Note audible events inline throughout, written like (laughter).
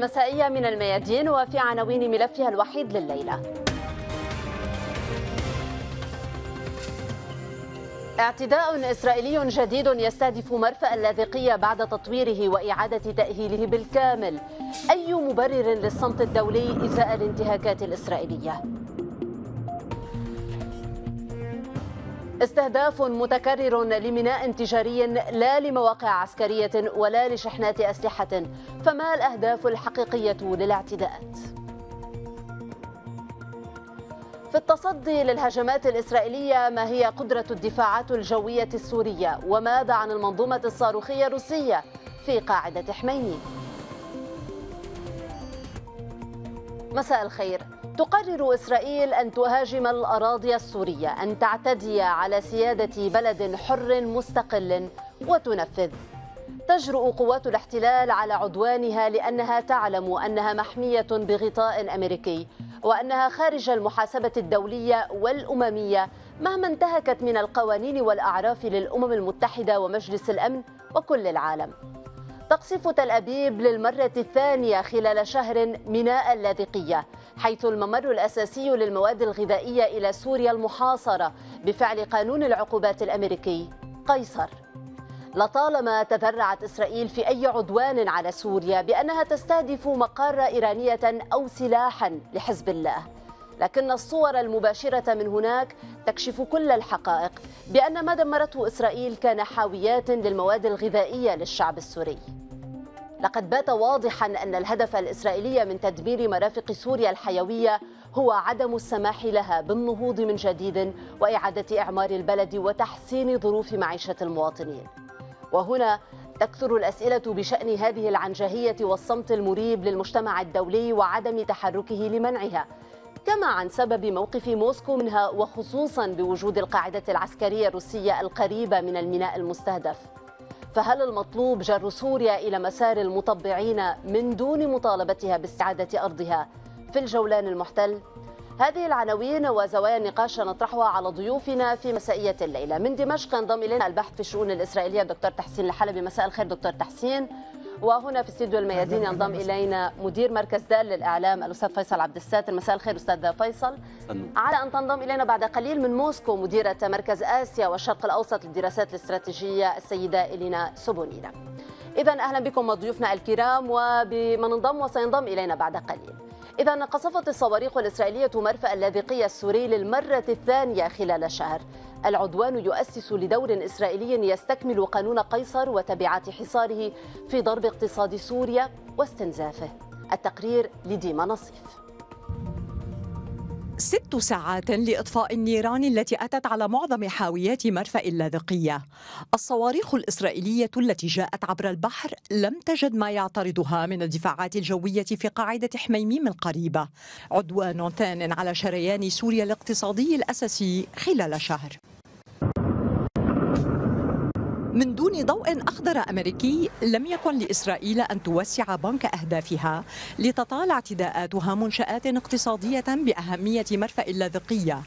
المسائية من الميادين وفي عناوين ملفها الوحيد لليلة اعتداء إسرائيلي جديد يستهدف مرفأ اللاذقية بعد تطويره وإعادة تأهيله بالكامل أي مبرر للصمت الدولي إزاء الانتهاكات الإسرائيلية؟ استهداف متكرر لميناء تجاري لا لمواقع عسكرية ولا لشحنات أسلحة فما الأهداف الحقيقية للاعتداءات؟ في التصدي للهجمات الإسرائيلية ما هي قدرة الدفاعات الجوية السورية وماذا عن المنظومة الصاروخية الروسية في قاعدة حميمي؟ مساء الخير تقرر إسرائيل أن تهاجم الأراضي السورية أن تعتدي على سيادة بلد حر مستقل وتنفذ تجرؤ قوات الاحتلال على عدوانها لأنها تعلم أنها محمية بغطاء أمريكي وأنها خارج المحاسبة الدولية والأممية مهما انتهكت من القوانين والأعراف للأمم المتحدة ومجلس الأمن وكل العالم تستقصف تل أبيب للمرة الثانية خلال شهر ميناء اللاذقية حيث الممر الأساسي للمواد الغذائية إلى سوريا المحاصرة بفعل قانون العقوبات الأمريكي قيصر لطالما تذرعت إسرائيل في أي عدوان على سوريا بأنها تستهدف مقار إيرانية أو سلاحا لحزب الله لكن الصور المباشرة من هناك تكشف كل الحقائق بأن ما دمرته إسرائيل كان حاويات للمواد الغذائية للشعب السوري لقد بات واضحا أن الهدف الإسرائيلي من تدمير مرافق سوريا الحيوية هو عدم السماح لها بالنهوض من جديد وإعادة إعمار البلد وتحسين ظروف معيشة المواطنين وهنا تكثر الأسئلة بشأن هذه العنجهية والصمت المريب للمجتمع الدولي وعدم تحركه لمنعها كما عن سبب موقف موسكو منها وخصوصا بوجود القاعدة العسكرية الروسية القريبة من الميناء المستهدف فهل المطلوب جر سوريا إلى مسار المطبعين من دون مطالبتها باستعادة أرضها في الجولان المحتل؟ هذه العناوين وزوايا النقاش نطرحها على ضيوفنا في مسائية الليلة من دمشق انضم إلينا البحث في الشؤون الإسرائيلية دكتور تحسين الحلبي مساء الخير دكتور تحسين وهنا في استديو الميادين ينضم الينا مدير مركز دال للاعلام الاستاذ فيصل عبد الساتر مساء الخير استاذ فيصل على ان تنضم الينا بعد قليل من موسكو مديره مركز اسيا والشرق الاوسط للدراسات الاستراتيجيه السيده الينا سوبونينا اذا اهلا بكم وضيوفنا الكرام وبمن انضم وسينضم الينا بعد قليل إذا قصفت الصواريخ الإسرائيلية مرفأ اللاذقية السوري للمرة الثانية خلال شهر العدوان يؤسس لدور إسرائيلي يستكمل قانون قيصر وتبعات حصاره في ضرب اقتصاد سوريا واستنزافه التقرير لديما نصيف ست ساعات لإطفاء النيران التي أتت على معظم حاويات مرفأ اللاذقية الصواريخ الإسرائيلية التي جاءت عبر البحر لم تجد ما يعترضها من الدفاعات الجوية في قاعدة حميميم القريبة عدوان ثان على شريان سوريا الاقتصادي الأساسي خلال شهر من دون ضوء أخضر أمريكي لم يكن لإسرائيل أن توسع بنك أهدافها لتطال اعتداءاتها منشآت اقتصادية بأهمية مرفأ اللاذقية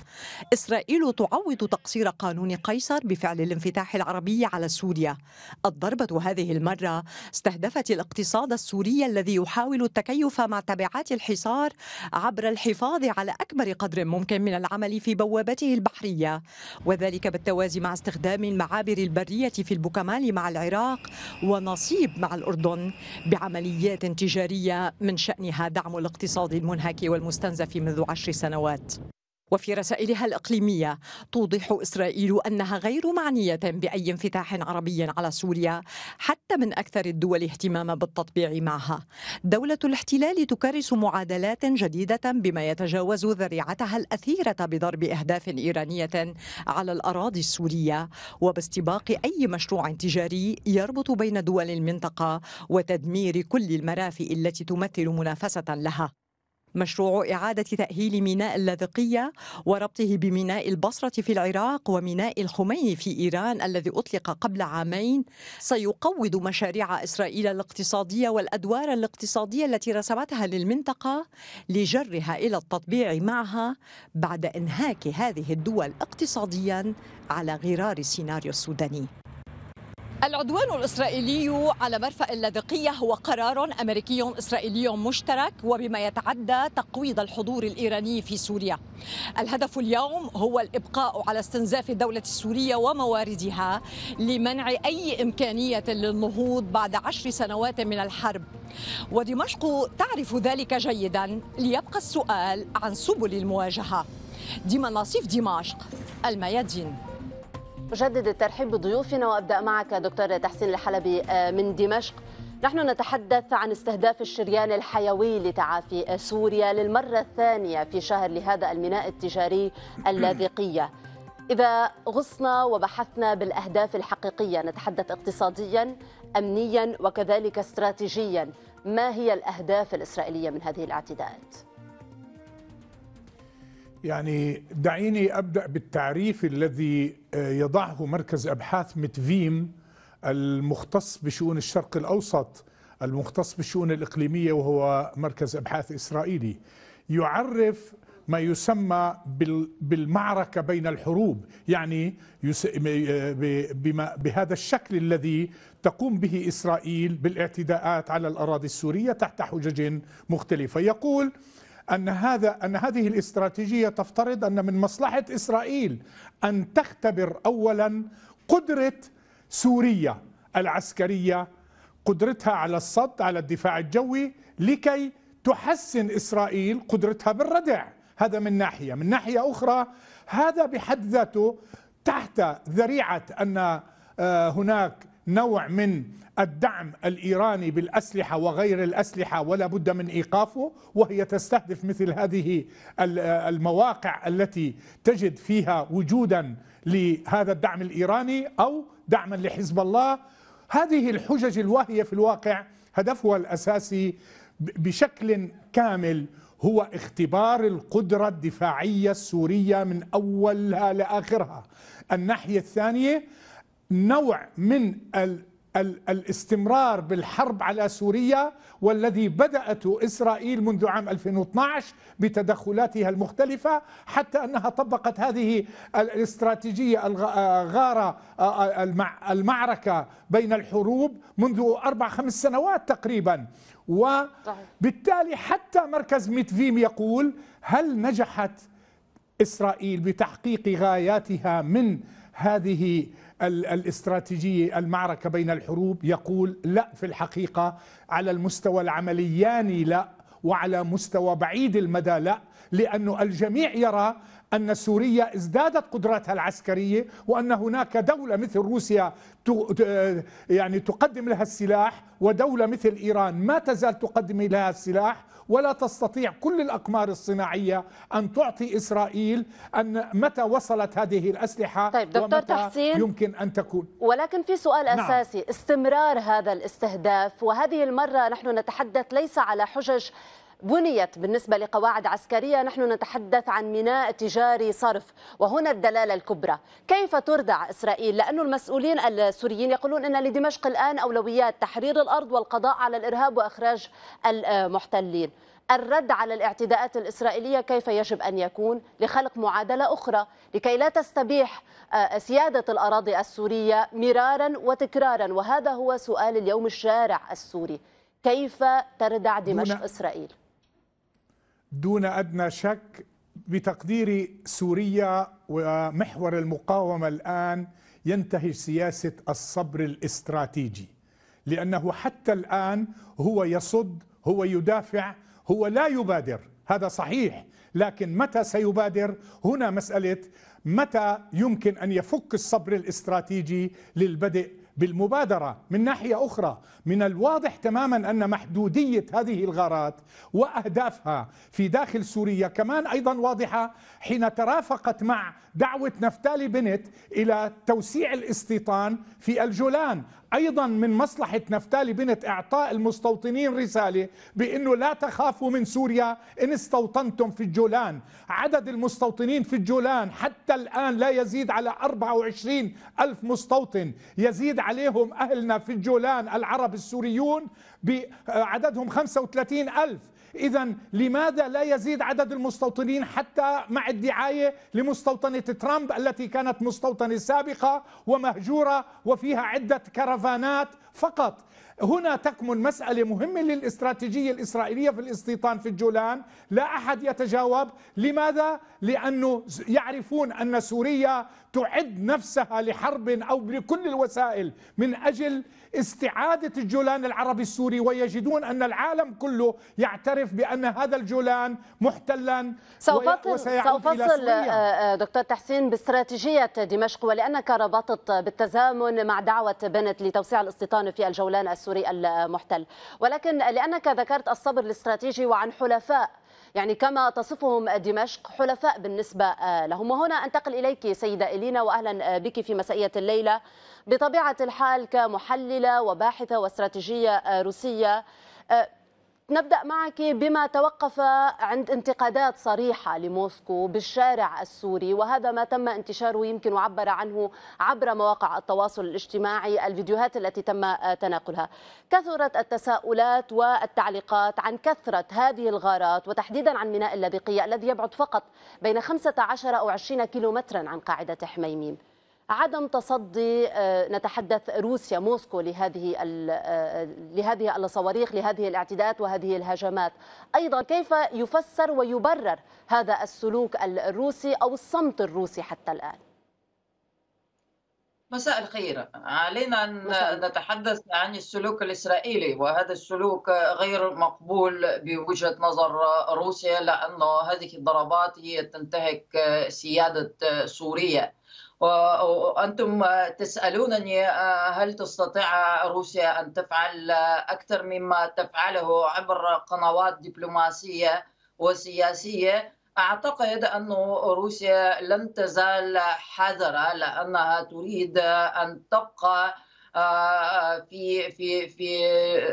إسرائيل تعوض تقصير قانون قيصر بفعل الانفتاح العربي على سوريا الضربة هذه المرة استهدفت الاقتصاد السوري الذي يحاول التكيف مع تبعات الحصار عبر الحفاظ على أكبر قدر ممكن من العمل في بوابته البحرية وذلك بالتوازي مع استخدام المعابر البرية في نصيبه مع العراق ونصيب مع الأردن بعمليات تجارية من شأنها دعم الاقتصاد المنهك والمستنزف منذ عشر سنوات وفي رسائلها الإقليمية توضح إسرائيل أنها غير معنية بأي انفتاح عربي على سوريا حتى من أكثر الدول اهتماما بالتطبيع معها دولة الاحتلال تكرس معادلات جديدة بما يتجاوز ذريعتها الأثيرة بضرب أهداف إيرانية على الأراضي السورية وباستباق أي مشروع تجاري يربط بين دول المنطقة وتدمير كل المرافئ التي تمثل منافسة لها مشروع إعادة تأهيل ميناء اللاذقية وربطه بميناء البصرة في العراق وميناء الخميني في إيران الذي أطلق قبل عامين سيقوض مشاريع إسرائيل الاقتصادية والأدوار الاقتصادية التي رسمتها للمنطقة لجرها إلى التطبيع معها بعد إنهاك هذه الدول اقتصاديا على غرار السيناريو السوداني العدوان الإسرائيلي على مرفأ اللاذقية هو قرار أمريكي إسرائيلي مشترك وبما يتعدى تقويض الحضور الإيراني في سوريا الهدف اليوم هو الإبقاء على استنزاف الدولة السورية ومواردها لمنع أي إمكانية للنهوض بعد عشر سنوات من الحرب ودمشق تعرف ذلك جيدا ليبقى السؤال عن سبل المواجهة ديما نصيف دمشق الميادين أجدد الترحيب بضيوفنا وابدا معك دكتور تحسين الحلبي آه، من دمشق نحن نتحدث عن استهداف الشريان الحيوي لتعافي سوريا للمره الثانيه في شهر لهذا الميناء التجاري (clears throat) اللاذقيه إذا غصنا وبحثنا بالأهداف الحقيقية نتحدث اقتصاديا أمنيا وكذلك استراتيجيا ما هي الأهداف الإسرائيلية من هذه الاعتداءات؟ يعني دعيني ابدا بالتعريف الذي آه، يضعه مركز ابحاث متفيم المختص بشؤون الشرق الاوسط المختص بالشؤون الاقليميه وهو مركز ابحاث اسرائيلي يعرف ما يسمى بالمعركه بين الحروب يعني آه، بهذا الشكل الذي تقوم به اسرائيل بالاعتداءات على الاراضي السوريه تحت حجج مختلفه يقول ان هذا ان هذه الاستراتيجيه تفترض ان من مصلحه اسرائيل ان تختبر اولا قدره سوريا العسكريه قدرتها على الصد على الدفاع الجوي لكي تحسن اسرائيل قدرتها بالردع هذا من ناحيه من ناحيه اخرى هذا بحد ذاته تحت ذريعه ان آه، هناك نوع من الدعم الإيراني بالأسلحة وغير الأسلحة ولا بد من إيقافه وهي تستهدف مثل هذه المواقع التي تجد فيها وجودا لهذا الدعم الإيراني أو دعما لحزب الله هذه الحجج الواهية في الواقع هدفها الأساسي بشكل كامل هو اختبار القدرة الدفاعية السورية من أولها لآخرها الناحية الثانية نوع من ال ال الاستمرار بالحرب على سوريا والذي بدأته إسرائيل منذ عام 2012 بتدخلاتها المختلفة حتى أنها طبقت هذه الاستراتيجية الغارة المعركة بين الحروب منذ أربع خمس سنوات تقريبا وبالتالي حتى مركز ميتفيم يقول هل نجحت إسرائيل بتحقيق غاياتها من هذه الاستراتيجية المعركة بين الحروب يقول لا في الحقيقة على المستوى العملياني لا وعلى مستوى بعيد المدى لا لأن الجميع يرى أن سوريا ازدادت قدراتها العسكرية وأن هناك دولة مثل روسيا آه، يعني تقدم لها السلاح ودولة مثل إيران ما تزال تقدم لها السلاح ولا تستطيع كل الأقمار الصناعية أن تعطي إسرائيل أن متى وصلت هذه الأسلحة طيب دكتور ومتى تحسين يمكن أن تكون ولكن في سؤال نعم. أساسي استمرار هذا الاستهداف وهذه المرة نحن نتحدث ليس على حجج بنيت بالنسبة لقواعد عسكرية نحن نتحدث عن ميناء تجاري صرف وهنا الدلالة الكبرى كيف تردع إسرائيل لأن المسؤولين السوريين يقولون أن لدمشق الآن أولويات تحرير الأرض والقضاء على الإرهاب وإخراج المحتلين الرد على الاعتداءات الإسرائيلية كيف يجب أن يكون لخلق معادلة أخرى لكي لا تستبيح آه، سيادة الأراضي السورية مرارا وتكرارا وهذا هو سؤال اليوم الشارع السوري كيف تردع دمشق إسرائيل؟ دون ادنى شك بتقدير سوريا ومحور المقاومه الان ينتهي سياسه الصبر الاستراتيجي لانه حتى الان هو يصد هو يدافع هو لا يبادر هذا صحيح لكن متى سيبادر هنا مساله متى يمكن ان يفك الصبر الاستراتيجي للبدء بالمبادره من ناحيه اخرى من الواضح تماما ان محدوديه هذه الغارات واهدافها في داخل سوريا كمان ايضا واضحه حين ترافقت مع دعوه نفتالي بنت الى توسيع الاستيطان في الجولان ايضا من مصلحه نفتالي بنت اعطاء المستوطنين رساله بانه لا تخافوا من سوريا ان استوطنتم في الجولان، عدد المستوطنين في الجولان حتى الان لا يزيد على 24 ألف مستوطن، يزيد عليهم اهلنا في الجولان العرب السوريون بعددهم 35 ألف إذا لماذا لا يزيد عدد المستوطنين حتى مع الدعاية لمستوطنة ترامب التي كانت مستوطنة سابقة ومهجورة وفيها عدة كرفانات فقط هنا تكمن مسألة مهمة للاستراتيجية الإسرائيلية في الاستيطان في الجولان لا أحد يتجاوب لماذا؟ لأنه يعرفون أن سوريا تعد نفسها لحرب أو بكل الوسائل من أجل استعادة الجولان العربي السوري ويجدون أن العالم كله يعترف بأن هذا الجولان محتلا سأفصل, سأفصل آه، آه، دكتور تحسين باستراتيجية دمشق ولأنك ربطت بالتزامن مع دعوة بنت لتوسيع الاستيطان في الجولان السوري السوري المحتل ولكن لأنك ذكرت الصبر الاستراتيجي وعن حلفاء يعني كما تصفهم دمشق حلفاء بالنسبة لهم وهنا أنتقل إليك سيدة إلينا وأهلا بك في مسائية الليلة بطبيعة الحال كمحللة وباحثة واستراتيجية روسية نبدأ معك بما توقف عند انتقادات صريحة لموسكو بالشارع السوري وهذا ما تم انتشاره يمكن وعبر عنه عبر مواقع التواصل الاجتماعي الفيديوهات التي تم تناقلها كثرت التساؤلات والتعليقات عن كثرة هذه الغارات وتحديدا عن ميناء اللاذقية الذي يبعد فقط بين 15 أو 20 كيلومترا عن قاعدة حميميم عدم تصدي آه، نتحدث روسيا موسكو لهذه آه، لهذه الصواريخ لهذه الاعتداءات وهذه الهجمات ايضا كيف يفسر ويبرر هذا السلوك الروسي او الصمت الروسي حتى الان مساء الخير علينا أن نتحدث عن السلوك الإسرائيلي وهذا السلوك غير مقبول بوجهة نظر روسيا لأن هذه الضربات هي تنتهك سيادة سوريا وأنتم تسألونني آه، هل تستطيع روسيا أن تفعل أكثر مما تفعله عبر قنوات دبلوماسية وسياسية أعتقد أن روسيا لن تزال حذرة لأنها تريد أن تبقى آه، في في في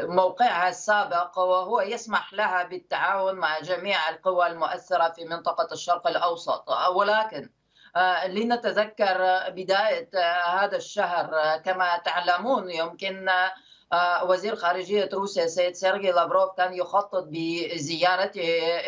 موقعها السابق وهو يسمح لها بالتعاون مع جميع القوى المؤثره في منطقه الشرق الاوسط ولكن آه، لنتذكر بداية آه، هذا الشهر آه، كما تعلمون يمكن وزير خارجية روسيا السيد سيرجي لافروف كان يخطط بزيارته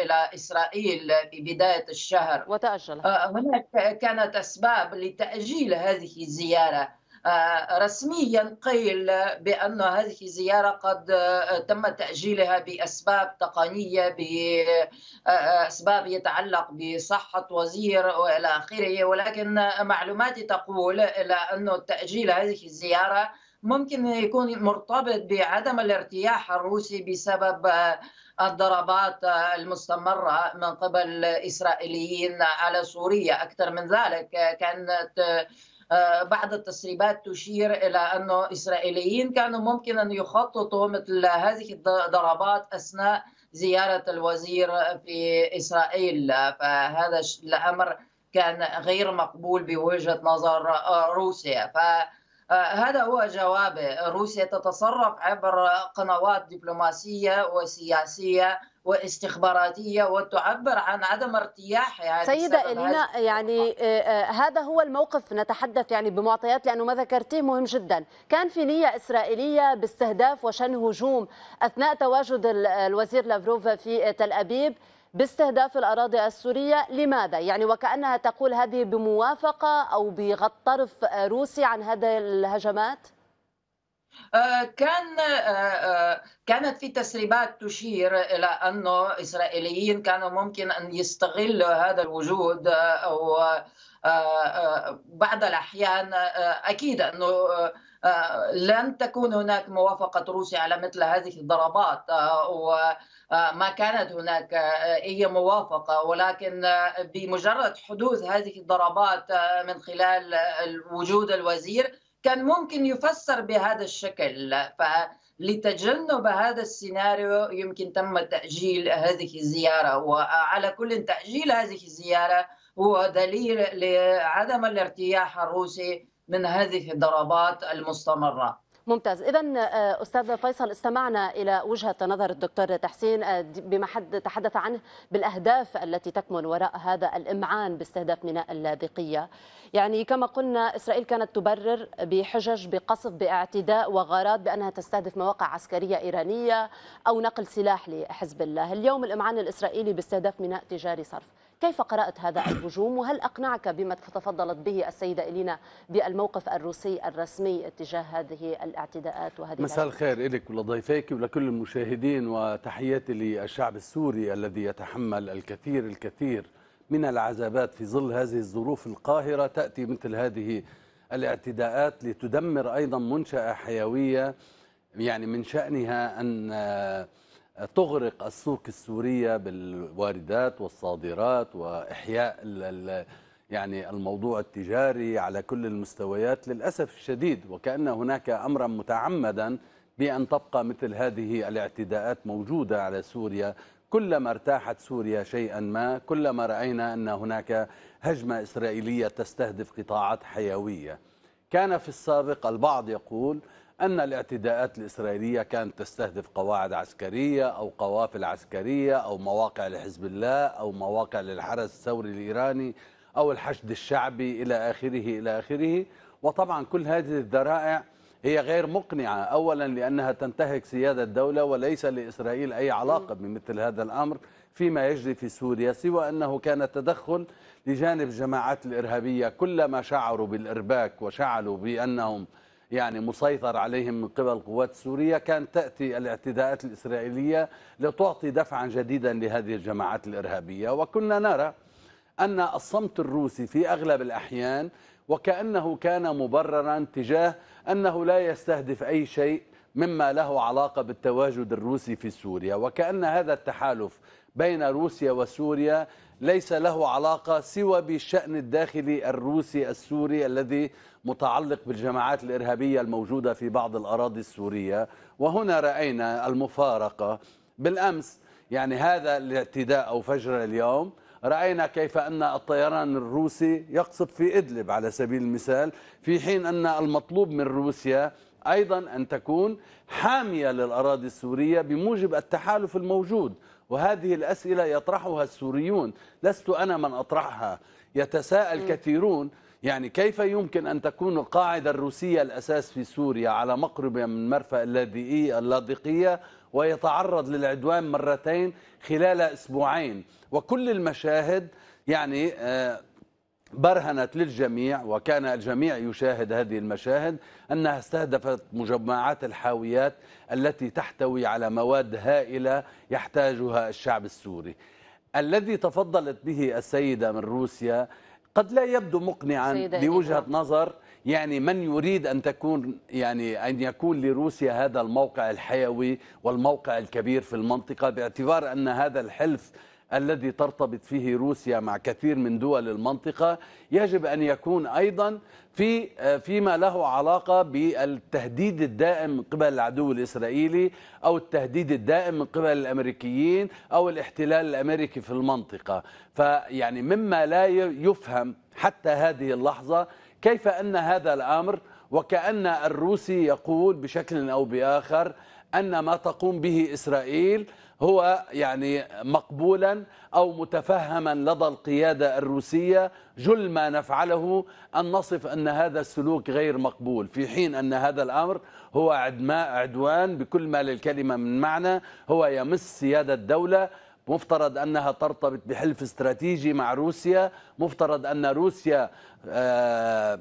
إلى إسرائيل في بداية الشهر وتأجل هناك كانت أسباب لتأجيل هذه الزيارة آه، رسميا قيل بأن هذه الزياره قد آه، تم تأجيلها بأسباب تقنية بأسباب آه، يتعلق بصحة وزير وإلى آخره ولكن معلوماتي تقول إلى أن تأجيل هذه الزيارة ممكن يكون مرتبط بعدم الارتياح الروسي بسبب الضربات المستمرة من قبل الإسرائيليين على سوريا أكثر من ذلك كانت آه، بعض التسريبات تشير إلى أن إسرائيليين كانوا ممكن أن يخططوا مثل هذه الضربات أثناء زيارة الوزير في إسرائيل فهذا الأمر كان غير مقبول بوجهة نظر آه، روسيا ف آه، هذا هو جوابه روسيا تتصرف عبر قنوات دبلوماسية وسياسية واستخباراتية وتعبر عن عدم ارتياحها يعني سيدة إلينا يعني آه،, آه هذا هو الموقف نتحدث يعني بمعطيات لأنه ما ذكرتيه مهم جدا كان في نية إسرائيلية باستهداف وشن هجوم أثناء تواجد الوزير لافروف في تل أبيب باستهداف الأراضي السورية لماذا؟ يعني وكأنها تقول هذه بموافقة أو بغط طرف روسي عن هذه الهجمات؟ آه، كان آه، آه، كانت في تسريبات تشير الى انه اسرائيليين كانوا ممكن ان يستغلوا هذا الوجود او بعض الاحيان اكيد انه لن تكون هناك موافقة روسيا على مثل هذه الضربات وما كانت هناك أي موافقة ولكن بمجرد حدوث هذه الضربات من خلال وجود الوزير كان ممكن يفسر بهذا الشكل فلتجنب هذا السيناريو يمكن تم تأجيل هذه الزيارة وعلى كل تأجيل هذه الزيارة هو دليل لعدم الارتياح الروسي من هذه الضربات المستمرة ممتاز اذا آه، استاذ فيصل استمعنا الى وجهه نظر الدكتور تحسين آه، بما حد تحدث عنه بالاهداف التي تكمن وراء هذا الامعان باستهداف ميناء اللاذقيه يعني كما قلنا اسرائيل كانت تبرر بحجج بقصف باعتداء وغارات بانها تستهدف مواقع عسكريه ايرانيه او نقل سلاح لحزب الله اليوم الامعان الاسرائيلي باستهداف ميناء تجاري صرف كيف قرأت هذا الهجوم وهل أقنعك بما تفضلت به السيدة إلينا بالموقف الروسي الرسمي اتجاه هذه الاعتداءات وهذه مساء الخير إلك ولضيفيك ولكل المشاهدين وتحياتي للشعب السوري الذي يتحمل الكثير الكثير من العذابات في ظل هذه الظروف القاهرة تأتي مثل هذه الاعتداءات لتدمر أيضا منشأة حيوية يعني من شأنها أن تغرق السوق السورية بالواردات والصادرات وإحياء يعني الموضوع التجاري على كل المستويات للأسف الشديد وكأن هناك أمرا متعمدا بأن تبقى مثل هذه الاعتداءات موجودة على سوريا كلما ارتاحت سوريا شيئا ما كلما رأينا أن هناك هجمة إسرائيلية تستهدف قطاعات حيوية كان في السابق البعض يقول أن الاعتداءات الإسرائيلية كانت تستهدف قواعد عسكرية أو قوافل عسكرية أو مواقع لحزب الله أو مواقع للحرس الثوري الإيراني أو الحشد الشعبي إلى آخره إلى آخره وطبعا كل هذه الذرائع هي غير مقنعة أولا لأنها تنتهك سيادة الدولة وليس لإسرائيل أي علاقة بمثل هذا الأمر فيما يجري في سوريا سوى أنه كان تدخل لجانب جماعات الإرهابية كلما شعروا بالإرباك وشعلوا بأنهم يعني مسيطر عليهم من قبل القوات السورية كان تأتي الاعتداءات الإسرائيلية لتعطي دفعا جديدا لهذه الجماعات الإرهابية وكنا نرى أن الصمت الروسي في أغلب الأحيان وكأنه كان مبررا تجاه أنه لا يستهدف أي شيء مما له علاقة بالتواجد الروسي في سوريا وكأن هذا التحالف بين روسيا وسوريا ليس له علاقة سوى بالشأن الداخلي الروسي السوري الذي متعلق بالجماعات الإرهابية الموجودة في بعض الأراضي السورية وهنا رأينا المفارقة بالأمس يعني هذا الاعتداء أو فجر اليوم رأينا كيف أن الطيران الروسي يقصف في إدلب على سبيل المثال في حين أن المطلوب من روسيا أيضا أن تكون حامية للأراضي السورية بموجب التحالف الموجود وهذه الأسئلة يطرحها السوريون لست أنا من أطرحها يتساءل كثيرون يعني كيف يمكن أن تكون القاعدة الروسية الأساس في سوريا على مقرب من مرفأ اللاذقية ويتعرض للعدوان مرتين خلال أسبوعين وكل المشاهد يعني آه برهنت للجميع وكان الجميع يشاهد هذه المشاهد انها استهدفت مجمعات الحاويات التي تحتوي على مواد هائله يحتاجها الشعب السوري. الذي تفضلت به السيده من روسيا قد لا يبدو مقنعا إيه. نظر يعني من يريد ان تكون يعني ان يكون لروسيا هذا الموقع الحيوي والموقع الكبير في المنطقه باعتبار ان هذا الحلف الذي ترتبط فيه روسيا مع كثير من دول المنطقة يجب أن يكون أيضا في آه، فيما له علاقة بالتهديد الدائم من قبل العدو الإسرائيلي أو التهديد الدائم من قبل الأمريكيين أو الاحتلال الأمريكي في المنطقة فيعني مما لا يفهم حتى هذه اللحظة كيف أن هذا الأمر وكأن الروسي يقول بشكل أو بآخر أن ما تقوم به إسرائيل هو يعني مقبولا أو متفهما لدى القيادة الروسية جل ما نفعله أن نصف أن هذا السلوك غير مقبول في حين أن هذا الأمر هو عدوان بكل ما للكلمة من معنى هو يمس سيادة الدولة مفترض انها ترتبط بحلف استراتيجي مع روسيا مفترض ان روسيا آه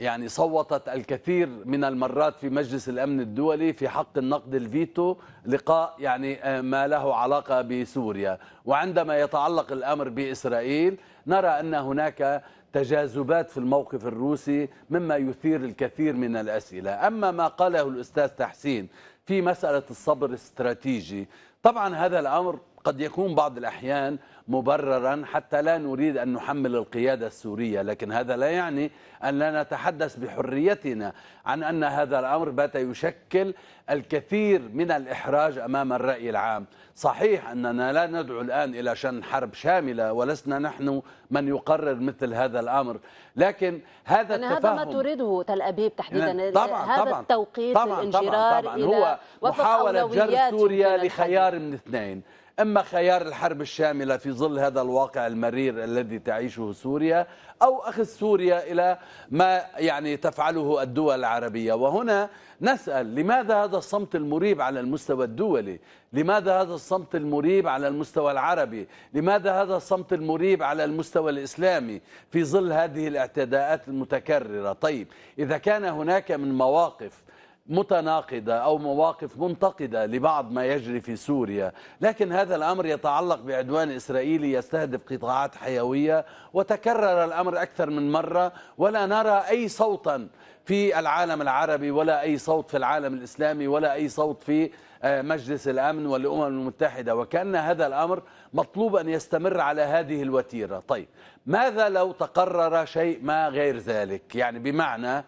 يعني صوتت الكثير من المرات في مجلس الامن الدولي في حق النقد الفيتو لقاء يعني آه، ما له علاقه بسوريا وعندما يتعلق الامر باسرائيل نرى ان هناك تجاذبات في الموقف الروسي مما يثير الكثير من الاسئله اما ما قاله الاستاذ تحسين في مساله الصبر الاستراتيجي طبعا هذا الامر قد يكون بعض الأحيان مبررا حتى لا نريد أن نحمل القيادة السورية لكن هذا لا يعني أن لا نتحدث بحريتنا عن أن هذا الأمر بات يشكل الكثير من الإحراج أمام الرأي العام صحيح أننا لا ندعو الآن إلى شن حرب شاملة ولسنا نحن من يقرر مثل هذا الأمر لكن هذا التفاهم يعني هذا ما تريده تل أبيب تحديدا طبعا هذا طبعا التوقيت طبعا الانجرار طبعا طبعا هو محاولة جر سوريا لخيار من اثنين اما خيار الحرب الشامله في ظل هذا الواقع المرير الذي تعيشه سوريا او اخذ سوريا الى ما يعني تفعله الدول العربيه وهنا نسال لماذا هذا الصمت المريب على المستوى الدولي لماذا هذا الصمت المريب على المستوى العربي لماذا هذا الصمت المريب على المستوى الاسلامي في ظل هذه الاعتداءات المتكرره طيب اذا كان هناك من مواقف متناقضة أو مواقف منتقدة لبعض ما يجري في سوريا لكن هذا الأمر يتعلق بعدوان إسرائيلي يستهدف قطاعات حيوية وتكرر الأمر أكثر من مرة ولا نرى أي صوتا في العالم العربي ولا أي صوت في العالم الإسلامي ولا أي صوت في آه، مجلس الأمن والأمم المتحدة وكأن هذا الأمر مطلوب أن يستمر على هذه الوتيرة طيب ماذا لو تقرر شيء ما غير ذلك يعني بمعنى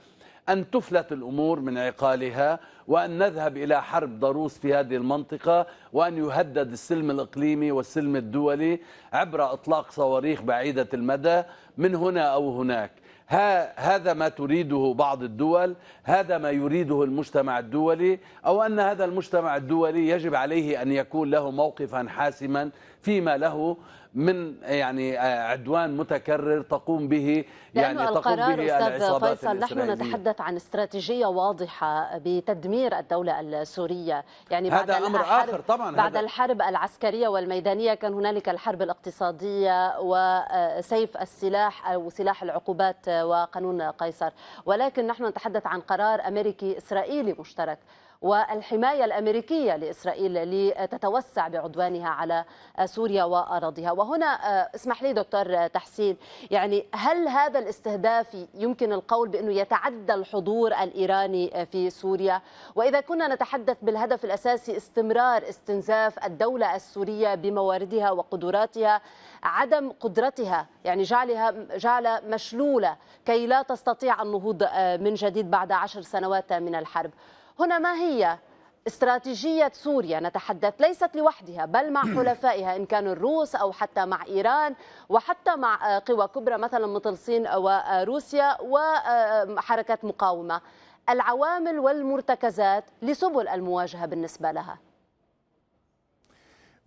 أن تفلت الأمور من عقالها وأن نذهب إلى حرب ضروس في هذه المنطقة وأن يهدد السلم الإقليمي والسلم الدولي عبر إطلاق صواريخ بعيدة المدى من هنا أو هناك ها هذا ما تريده بعض الدول هذا ما يريده المجتمع الدولي أو أن هذا المجتمع الدولي يجب عليه أن يكون له موقفا حاسما فيما له من يعني عدوان متكرر تقوم به يعني لأنه تقوم القرار به استاذ فيصل نحن نتحدث عن استراتيجيه واضحه بتدمير الدوله السوريه يعني بعد هذا امر اخر طبعا بعد هذا الحرب العسكريه والميدانيه كان هنالك الحرب الاقتصاديه وسيف السلاح او سلاح العقوبات وقانون قيصر ولكن نحن نتحدث عن قرار امريكي اسرائيلي مشترك والحماية الأمريكية لإسرائيل لتتوسع بعدوانها على سوريا وأراضيها وهنا آه، اسمح لي دكتور تحسين يعني هل هذا الاستهداف يمكن القول بأنه يتعدى الحضور الإيراني في سوريا وإذا كنا نتحدث بالهدف الأساسي استمرار استنزاف الدولة السورية بمواردها وقدراتها عدم قدرتها يعني جعلها جعل مشلولة كي لا تستطيع النهوض آه، من جديد بعد عشر سنوات من الحرب هنا ما هي استراتيجية سوريا نتحدث ليست لوحدها بل مع (clears throat) حلفائها إن كانوا الروس أو حتى مع إيران وحتى مع آه، قوى كبرى مثلا مثل الصين وروسيا آه، وحركات آه، مقاومة العوامل والمرتكزات لسبل المواجهة بالنسبة لها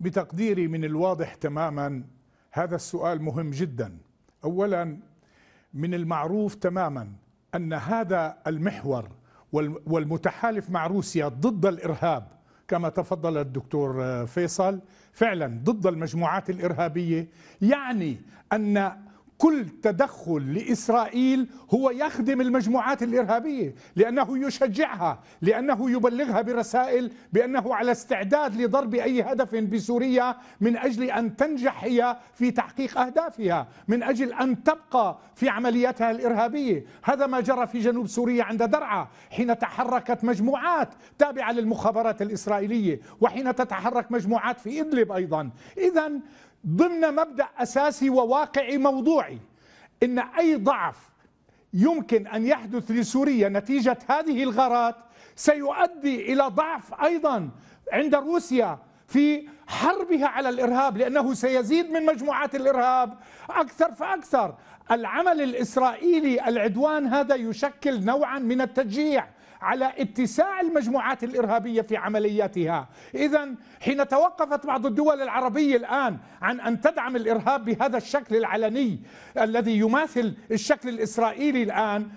بتقديري من الواضح تماما هذا السؤال مهم جدا أولا من المعروف تماما أن هذا المحور والمتحالف مع روسيا ضد الارهاب كما تفضل الدكتور آه، فيصل فعلا ضد المجموعات الارهابيه يعني ان كل تدخل لاسرائيل هو يخدم المجموعات الارهابيه لانه يشجعها لانه يبلغها برسائل بانه على استعداد لضرب اي هدف بسوريا من اجل ان تنجح هي في تحقيق اهدافها من اجل ان تبقى في عملياتها الارهابيه هذا ما جرى في جنوب سوريا عند درعا حين تحركت مجموعات تابعه للمخابرات الاسرائيليه وحين تتحرك مجموعات في ادلب ايضا اذا ضمن مبدا اساسي وواقعي موضوعي ان اي ضعف يمكن ان يحدث لسوريا نتيجه هذه الغارات سيؤدي الى ضعف ايضا عند روسيا في حربها على الارهاب لانه سيزيد من مجموعات الارهاب اكثر فاكثر العمل الاسرائيلي العدوان هذا يشكل نوعا من التشجيع على اتساع المجموعات الإرهابية في عملياتها إذا حين توقفت بعض الدول العربية الآن عن أن تدعم الإرهاب بهذا الشكل العلني الذي يماثل الشكل الإسرائيلي الآن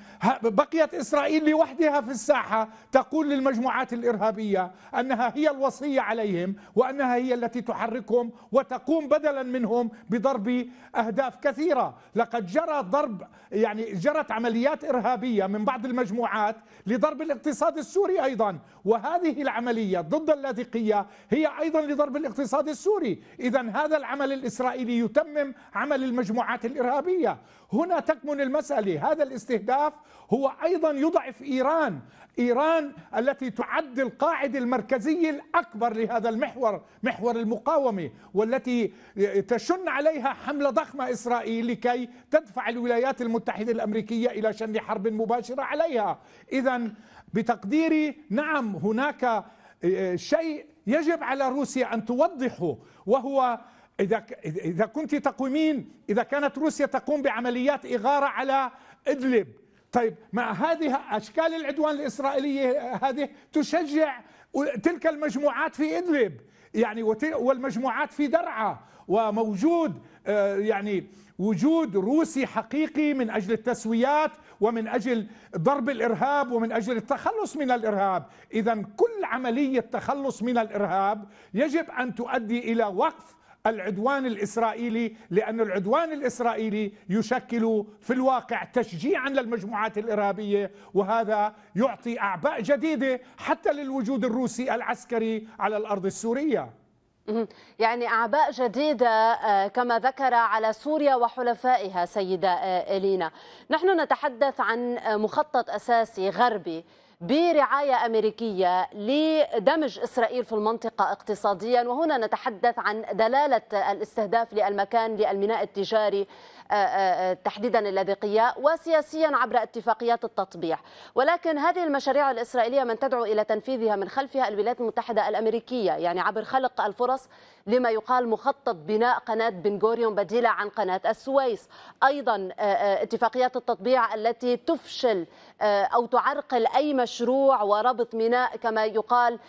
بقيت إسرائيل لوحدها في الساحة تقول للمجموعات الإرهابية أنها هي الوصية عليهم وأنها هي التي تحركهم وتقوم بدلا منهم بضرب أهداف كثيرة لقد جرى ضرب يعني جرت عمليات إرهابية من بعض المجموعات لضرب الاقتصاد السوري أيضا وهذه العملية ضد اللاذقية هي أيضا لضرب الاقتصاد السوري إذا هذا العمل الإسرائيلي يتمم عمل المجموعات الإرهابية هنا تكمن المسألة هذا الاستهداف هو أيضا يضعف إيران إيران التي تعد القاعد المركزي الأكبر لهذا المحور محور المقاومة والتي تشن عليها حملة ضخمة إسرائيل لكي تدفع الولايات المتحدة الأمريكية إلى شن حرب مباشرة عليها إذا بتقديري نعم هناك آه، شيء يجب على روسيا أن توضحه وهو إذا إذا كنت تقومين إذا كانت روسيا تقوم بعمليات إغارة على إدلب طيب مع هذه أشكال العدوان الإسرائيلية هذه تشجع تلك المجموعات في إدلب يعني والمجموعات في درعا وموجود آه، يعني وجود روسي حقيقي من اجل التسويات ومن اجل ضرب الارهاب ومن اجل التخلص من الارهاب، اذا كل عمليه تخلص من الارهاب يجب ان تؤدي الى وقف العدوان الاسرائيلي لان العدوان الاسرائيلي يشكل في الواقع تشجيعا للمجموعات الارهابيه وهذا يعطي اعباء جديده حتى للوجود الروسي العسكري على الارض السوريه. يعني أعباء جديدة آه، كما ذكر على سوريا وحلفائها سيدة آه، إلينا نحن نتحدث عن آه، مخطط أساسي غربي برعاية أمريكية لدمج إسرائيل في المنطقة اقتصاديا وهنا نتحدث عن دلالة الاستهداف للمكان للميناء التجاري آه، آه، آه، تحديدا اللاذقية وسياسيا عبر اتفاقيات التطبيع ولكن هذه المشاريع الإسرائيلية من تدعو إلى تنفيذها من خلفها الولايات المتحدة الأمريكية يعني عبر خلق الفرص لما يقال مخطط بناء قناة بن غوريون بديلة عن قناة السويس أيضا آه، آه، اتفاقيات التطبيع التي تفشل آه، أو تعرقل أي مشروع وربط ميناء كما يقال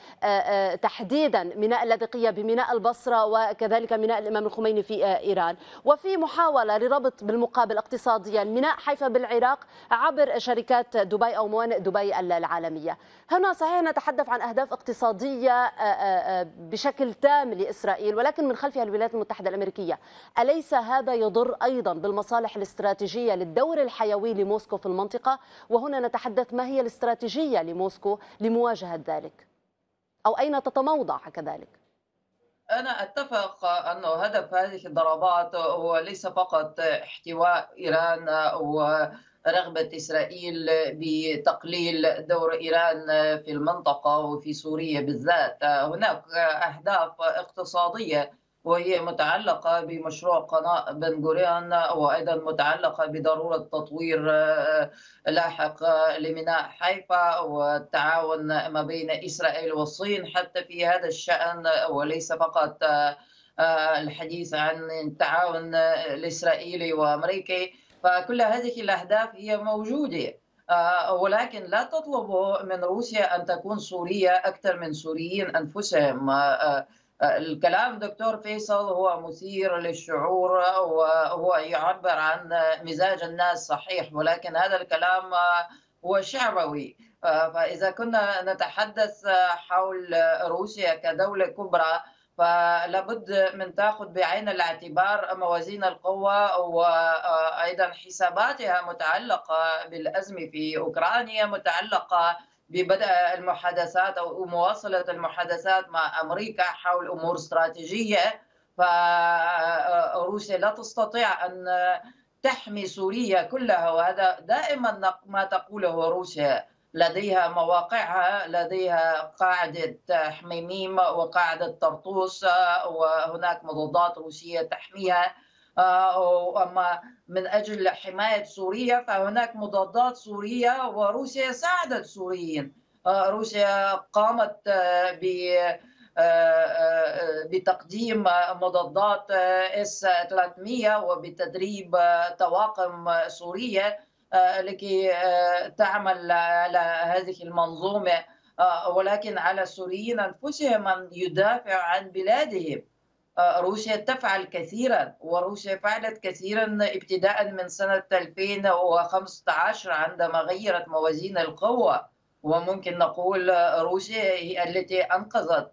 تحديدا ميناء اللاذقية بميناء البصرة وكذلك ميناء الإمام الخميني في إيران وفي محاولة لربط بالمقابل اقتصاديا ميناء حيفا بالعراق عبر شركات دبي أو موانئ دبي العالمية هنا صحيح نتحدث عن أهداف اقتصادية بشكل تام لإسرائيل إسرائيل ولكن من خلفها الولايات المتحدة الأمريكية أليس هذا يضر أيضا بالمصالح الاستراتيجية للدور الحيوي لموسكو في المنطقة وهنا نتحدث ما هي الاستراتيجية لموسكو لمواجهة ذلك أو أين تتموضع كذلك أنا أتفق أن هدف هذه الضربات هو ليس فقط احتواء إيران و رغبة إسرائيل بتقليل دور إيران في المنطقة وفي سوريا بالذات هناك أهداف اقتصادية وهي متعلقة بمشروع قناة بن غوريان وأيضا متعلقة بضرورة تطوير لاحق لميناء حيفا والتعاون ما بين إسرائيل والصين حتى في هذا الشأن وليس فقط الحديث عن التعاون الإسرائيلي وأمريكي فكل هذه الأهداف هي موجودة آه، ولكن لا تطلب من روسيا أن تكون سورية أكثر من سوريين أنفسهم آه، آه، الكلام دكتور فيصل هو مثير للشعور وهو يعبر عن مزاج الناس صحيح ولكن هذا الكلام هو شعبوي فإذا كنا نتحدث حول روسيا كدولة كبرى فلابد من تاخذ بعين الاعتبار موازين القوة وأيضا حساباتها متعلقة بالأزمة في أوكرانيا متعلقة ببدء المحادثات أو مواصلة المحادثات مع أمريكا حول أمور استراتيجية فروسيا لا تستطيع أن تحمي سوريا كلها وهذا دائما ما تقوله روسيا لديها مواقعها لديها قاعدة حميميم وقاعدة طرطوس آه، وهناك مضادات روسية تحميها آه، أما من أجل حماية سوريا فهناك مضادات سورية وروسيا ساعدت السوريين آه، روسيا قامت ب بتقديم مضادات اس 300 وبتدريب طواقم سوريه آه، لكي آه، تعمل على هذه المنظومة آه، ولكن على السوريين أنفسهم أن يدافعوا عن بلادهم روسيا تفعل كثيرا وروسيا فعلت كثيرا ابتداء من سنة 2015 عندما غيرت موازين القوة وممكن نقول روسيا هي التي أنقذت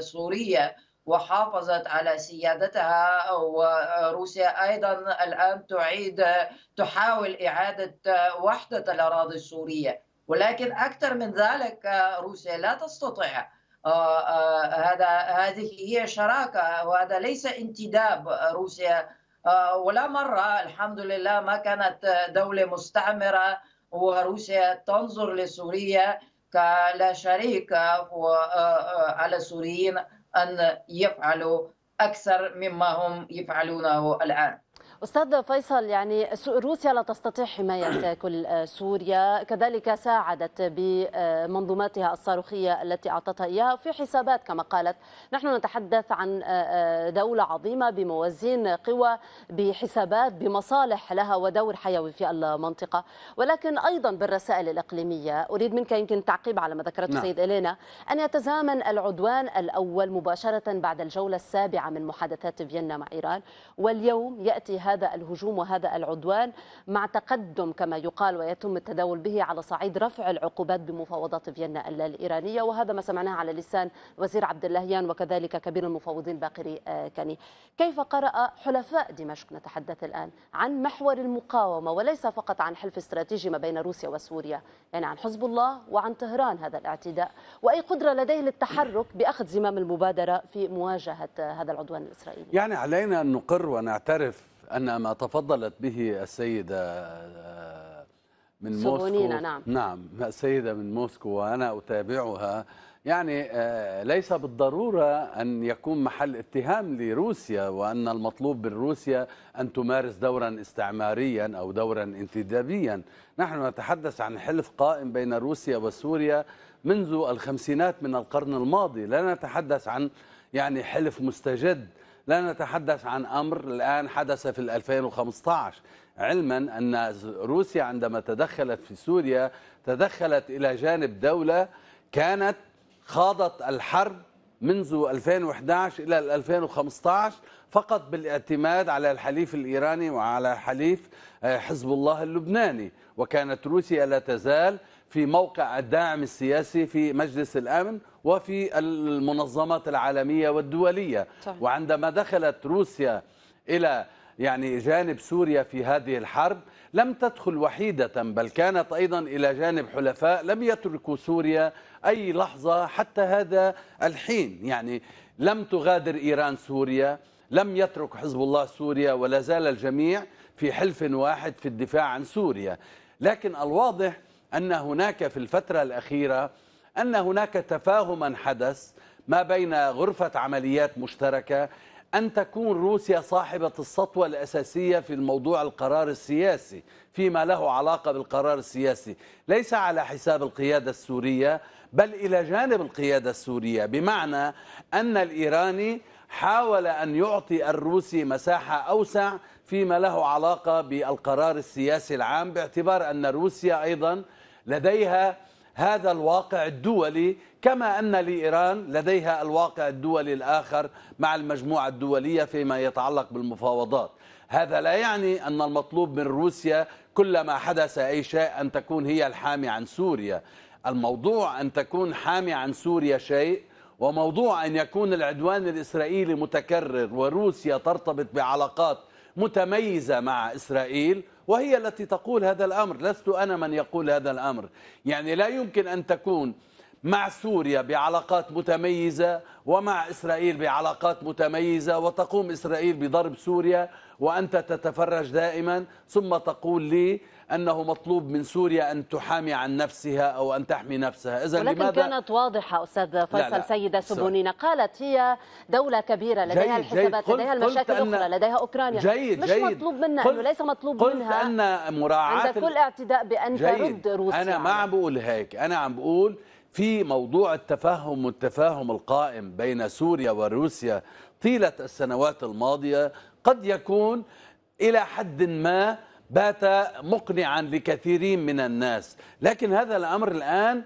سوريا وحافظت على سيادتها وروسيا أيضا الآن تعيد تحاول إعادة وحدة الأراضي السورية ولكن أكثر من ذلك روسيا لا تستطيع آه، آه، هذا هذه هي شراكة وهذا ليس انتداب روسيا آه، ولا مرة الحمد لله ما كانت دولة مستعمرة وروسيا تنظر لسوريا كلا شريك على السوريين أن يفعلوا أكثر مما هم يفعلونه الآن أستاذ فيصل يعني روسيا لا تستطيع حماية (coughs) كل آه، سوريا كذلك ساعدت بمنظوماتها الصاروخية التي أعطتها إياها في حسابات كما قالت نحن نتحدث عن آه، آه، دولة عظيمة بموازين قوى بحسابات بمصالح لها ودور حيوي في المنطقة ولكن أيضا بالرسائل الإقليمية أريد منك يمكن تعقيب على ما ذكرته نعم. سيد إلينا أن يتزامن العدوان الأول مباشرة بعد الجولة السابعة من محادثات فيينا مع إيران واليوم يأتي هذا الهجوم وهذا العدوان مع تقدم كما يقال ويتم التداول به على صعيد رفع العقوبات بمفاوضات فيينا الإيرانية وهذا ما سمعناه على لسان وزير عبد اللهيان وكذلك كبير المفاوضين باقري كاني كيف قرأ حلفاء دمشق نتحدث الآن عن محور المقاومة وليس فقط عن حلف استراتيجي ما بين روسيا وسوريا يعني عن حزب الله وعن طهران هذا الاعتداء وأي قدرة لديه للتحرك بأخذ زمام المبادرة في مواجهة هذا العدوان الإسرائيلي يعني علينا أن نقر ونعترف أن ما تفضلت به السيدة آه، من موسكو نعم نعم السيدة من موسكو وأنا أتابعها يعني آه، ليس بالضرورة أن يكون محل اتهام لروسيا وأن المطلوب من روسيا أن تمارس دورا استعماريا أو دورا انتدابيا نحن نتحدث عن حلف قائم بين روسيا وسوريا منذ الخمسينات من القرن الماضي لا نتحدث عن يعني حلف مستجد لا نتحدث عن أمر الآن حدث في 2015 علما أن روسيا عندما تدخلت في سوريا تدخلت إلى جانب دولة كانت خاضت الحرب منذ 2011 إلى 2015 فقط بالاعتماد على الحليف الإيراني وعلى حليف آه، حزب الله اللبناني وكانت روسيا لا تزال في موقع الداعم السياسي في مجلس الامن وفي المنظمات العالميه والدوليه طيب. وعندما دخلت روسيا الى يعني جانب سوريا في هذه الحرب لم تدخل وحيدة بل كانت أيضا إلى جانب حلفاء لم يتركوا سوريا أي لحظة حتى هذا الحين يعني لم تغادر إيران سوريا لم يترك حزب الله سوريا ولا زال الجميع في حلف واحد في الدفاع عن سوريا لكن الواضح أن هناك في الفترة الأخيرة أن هناك تفاهما حدث ما بين غرفة عمليات مشتركة أن تكون روسيا صاحبة السطوة الأساسية في الموضوع القرار السياسي فيما له علاقة بالقرار السياسي ليس على حساب القيادة السورية بل إلى جانب القيادة السورية بمعنى أن الإيراني حاول أن يعطي الروسي مساحة أوسع فيما له علاقة بالقرار السياسي العام باعتبار أن روسيا أيضا لديها هذا الواقع الدولي كما أن لإيران لديها الواقع الدولي الآخر مع المجموعة الدولية فيما يتعلق بالمفاوضات هذا لا يعني أن المطلوب من روسيا كلما حدث أي شيء أن تكون هي الحامي عن سوريا الموضوع أن تكون حامي عن سوريا شيء وموضوع أن يكون العدوان الإسرائيلي متكرر وروسيا ترتبط بعلاقات متميزة مع إسرائيل وهي التي تقول هذا الأمر لست أنا من يقول هذا الأمر يعني لا يمكن أن تكون مع سوريا بعلاقات متميزة ومع إسرائيل بعلاقات متميزة وتقوم إسرائيل بضرب سوريا وأنت تتفرج دائما ثم تقول لي أنه مطلوب من سوريا أن تحامي عن نفسها أو أن تحمي نفسها إذا ولكن لماذا كانت واضحة أستاذ فيصل سيدة سبونينا قالت هي دولة كبيرة لديها جيد الحسابات جيد. لديها المشاكل اخرى لديها أوكرانيا جيد مش جيد مطلوب منا قلت أنه ليس مطلوب قلت منها أن مراعاة عند كل اعتداء بأن جيد. ترد روسيا أنا ما عم بقول هيك أنا عم بقول في موضوع التفاهم والتفاهم القائم بين سوريا وروسيا طيلة السنوات الماضية قد يكون إلى حد ما بات مقنعا لكثيرين من الناس لكن هذا الأمر الآن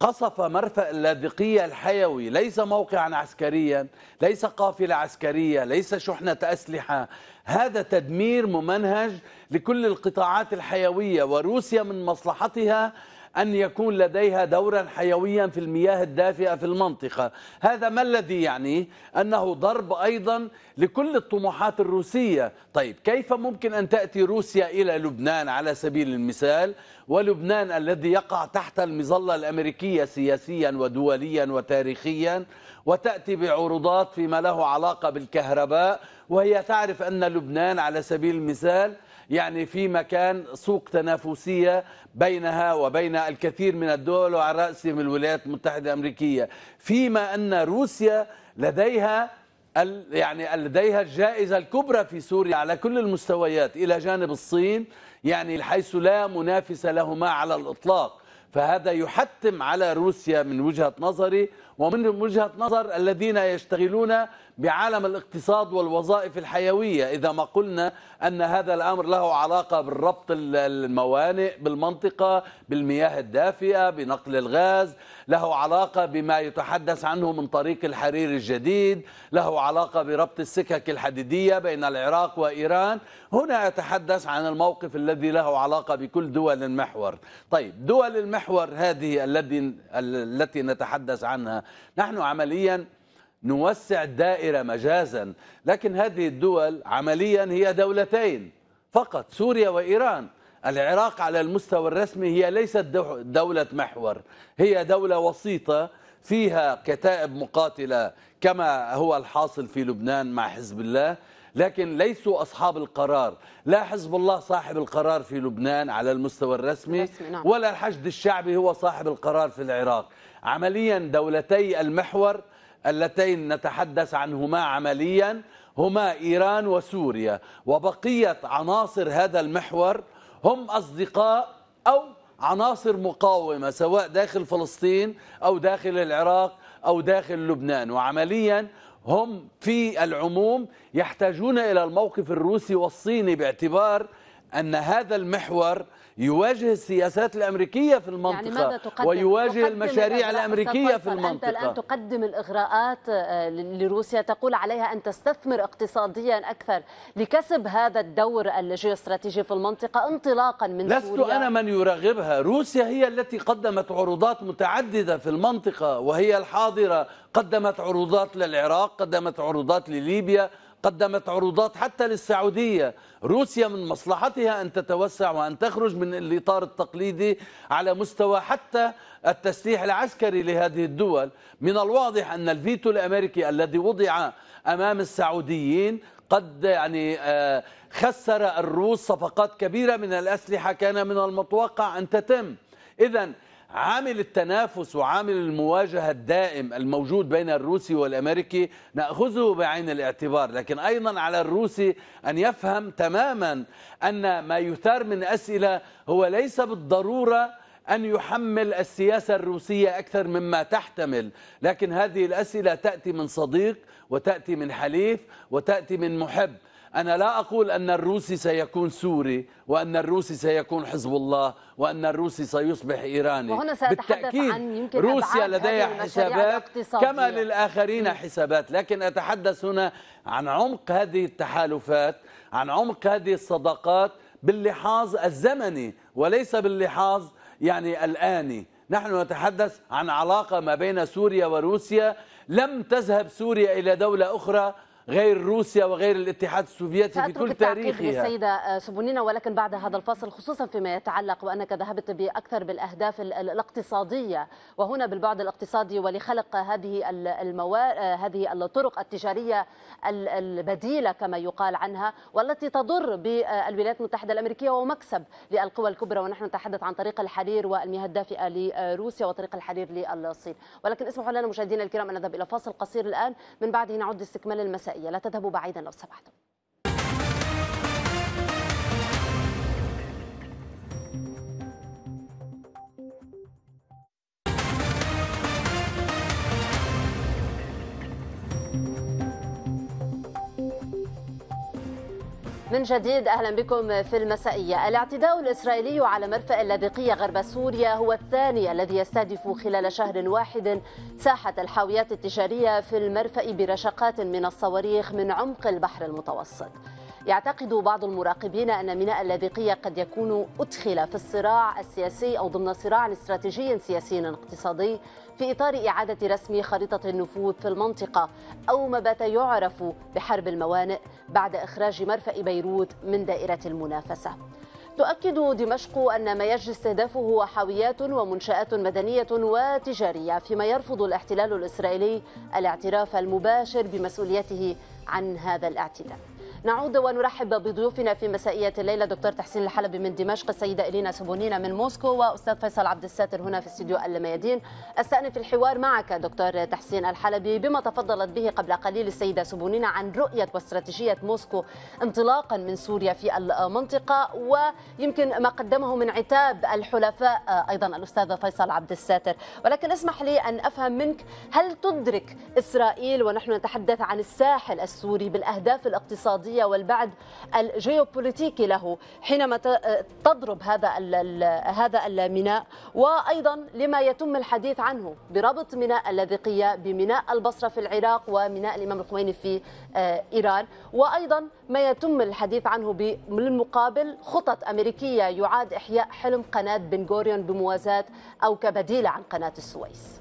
قصف مرفأ اللاذقية الحيوي ليس موقعا عسكريا ليس قافلة عسكرية ليس شحنة أسلحة هذا تدمير ممنهج لكل القطاعات الحيوية وروسيا من مصلحتها أن يكون لديها دورا حيويا في المياه الدافئة في المنطقة هذا ما الذي يعنيه أنه ضرب أيضا لكل الطموحات الروسية طيب كيف ممكن أن تأتي روسيا إلى لبنان على سبيل المثال ولبنان الذي يقع تحت المظلة الأمريكية سياسيا ودوليا وتاريخيا وتأتي بعروضات فيما له علاقة بالكهرباء وهي تعرف أن لبنان على سبيل المثال يعني في مكان سوق تنافسية بينها وبين الكثير من الدول وعلى رأسهم الولايات المتحدة الأمريكية فيما أن روسيا لديها يعني لديها الجائزة الكبرى في سوريا على كل المستويات إلى جانب الصين يعني حيث لا منافس لهما على الإطلاق فهذا يحتم على روسيا من وجهة نظري ومن وجهة نظر الذين يشتغلون بعالم الاقتصاد والوظائف الحيوية إذا ما قلنا أن هذا الأمر له علاقة بالربط الموانئ بالمنطقة بالمياه الدافئة بنقل الغاز له علاقة بما يتحدث عنه من طريق الحرير الجديد له علاقة بربط السكك الحديدية بين العراق وإيران هنا أتحدث عن الموقف الذي له علاقة بكل دول المحور طيب دول المحور هذه التي التي نتحدث عنها نحن عمليا نوسع الدائرة مجازا لكن هذه الدول عمليا هي دولتين فقط سوريا وإيران العراق على المستوى الرسمي هي ليست دولة محور هي دولة وسيطة فيها كتائب مقاتلة كما هو الحاصل في لبنان مع حزب الله لكن ليسوا أصحاب القرار لا حزب الله صاحب القرار في لبنان على المستوى الرسمي نعم. ولا الحشد الشعبي هو صاحب القرار في العراق عمليا دولتي المحور اللتين نتحدث عنهما عمليا هما إيران وسوريا وبقية عناصر هذا المحور هم أصدقاء أو عناصر مقاومة سواء داخل فلسطين أو داخل العراق أو داخل لبنان وعمليا هم في العموم يحتاجون إلى الموقف الروسي والصيني باعتبار أن هذا المحور يواجه السياسات الأمريكية في المنطقة يعني ماذا تقدم؟ ويواجه تقدم المشاريع الأمريكية في المنطقة أنت الآن تقدم الإغراءات آه، لروسيا تقول عليها أن تستثمر اقتصاديا أكثر لكسب هذا الدور الجيوستراتيجي في المنطقة انطلاقا من لست سوريا لست أنا من يرغبها روسيا هي التي قدمت عروضات متعددة في المنطقة وهي الحاضرة قدمت عروضات للعراق قدمت عروضات لليبيا قدمت عروضات حتى للسعودية روسيا من مصلحتها أن تتوسع وأن تخرج من الإطار التقليدي على مستوى حتى التسليح العسكري لهذه الدول من الواضح أن الفيتو الأمريكي الذي وضع أمام السعوديين قد يعني آه، خسر الروس صفقات كبيرة من الأسلحة كان من المتوقع أن تتم إذا عامل التنافس وعامل المواجهة الدائم الموجود بين الروسي والأمريكي نأخذه بعين الاعتبار لكن أيضا على الروسي أن يفهم تماما أن ما يثار من أسئلة هو ليس بالضرورة أن يحمل السياسة الروسية أكثر مما تحتمل لكن هذه الأسئلة تأتي من صديق وتأتي من حليف وتأتي من محب أنا لا أقول أن الروسي سيكون سوري وأن الروسي سيكون حزب الله وأن الروسي سيصبح إيراني وهنا بالتأكيد عن يمكن روسيا لديها حسابات كما للآخرين حسابات لكن أتحدث هنا عن عمق هذه التحالفات عن عمق هذه الصداقات باللحاظ الزمني وليس باللحاظ يعني الآني نحن نتحدث عن علاقة ما بين سوريا وروسيا لم تذهب سوريا إلى دولة أخرى غير روسيا وغير الاتحاد السوفيتي في كل تاريخها السيدة سبونينا ولكن بعد هذا الفاصل خصوصا فيما يتعلق وأنك ذهبت بأكثر بالأهداف الاقتصادية وهنا بالبعد الاقتصادي ولخلق هذه الموارد آه، هذه الطرق التجارية البديلة كما يقال عنها والتي تضر بالولايات المتحدة الأمريكية ومكسب للقوى الكبرى ونحن نتحدث عن طريق الحرير والمياه الدافئة لروسيا وطريق الحرير للصين ولكن اسمحوا لنا مشاهدينا الكرام أن نذهب إلى فاصل قصير الآن من بعده نعود لاستكمال المسائل النسائية لا تذهبوا بعيدا لو سمحتم من جديد اهلا بكم في المسائيه، الاعتداء الاسرائيلي على مرفأ اللاذقيه غرب سوريا هو الثاني الذي يستهدف خلال شهر واحد ساحه الحاويات التجاريه في المرفأ برشقات من الصواريخ من عمق البحر المتوسط. يعتقد بعض المراقبين أن ميناء اللاذقية قد يكون أدخل في الصراع السياسي أو ضمن صراع استراتيجي سياسي اقتصادي في إطار إعادة رسم خريطة النفوذ في المنطقة أو ما بات يعرف بحرب الموانئ بعد إخراج مرفأ بيروت من دائرة المنافسة تؤكد دمشق أن ما يجري استهدافه هو حاويات ومنشآت مدنية وتجارية فيما يرفض الاحتلال الإسرائيلي الاعتراف المباشر بمسؤوليته عن هذا الاعتداء نعود ونرحب بضيوفنا في مسائية الليلة دكتور تحسين الحلبي من دمشق السيدة إلينا سبونينا من موسكو وأستاذ فيصل عبد الساتر هنا في استديو الميادين أستأنف الحوار معك دكتور تحسين الحلبي بما تفضلت به قبل قليل السيدة سبونينا عن رؤية واستراتيجية موسكو انطلاقا من سوريا في المنطقة ويمكن ما قدمه من عتاب الحلفاء آه، أيضا الأستاذ فيصل عبد الساتر ولكن اسمح لي أن أفهم منك هل تدرك إسرائيل ونحن نتحدث عن الساحل السوري بالأهداف الاقتصادية الاقتصادية والبعد الجيوبوليتيكي له حينما تضرب هذا هذا الميناء وأيضا لما يتم الحديث عنه بربط ميناء اللاذقية بميناء البصرة في العراق وميناء الإمام الخميني في آه، إيران وأيضا ما يتم الحديث عنه بالمقابل خطط أمريكية يعاد إحياء حلم قناة بن غوريون بموازاة أو كبديل عن قناة السويس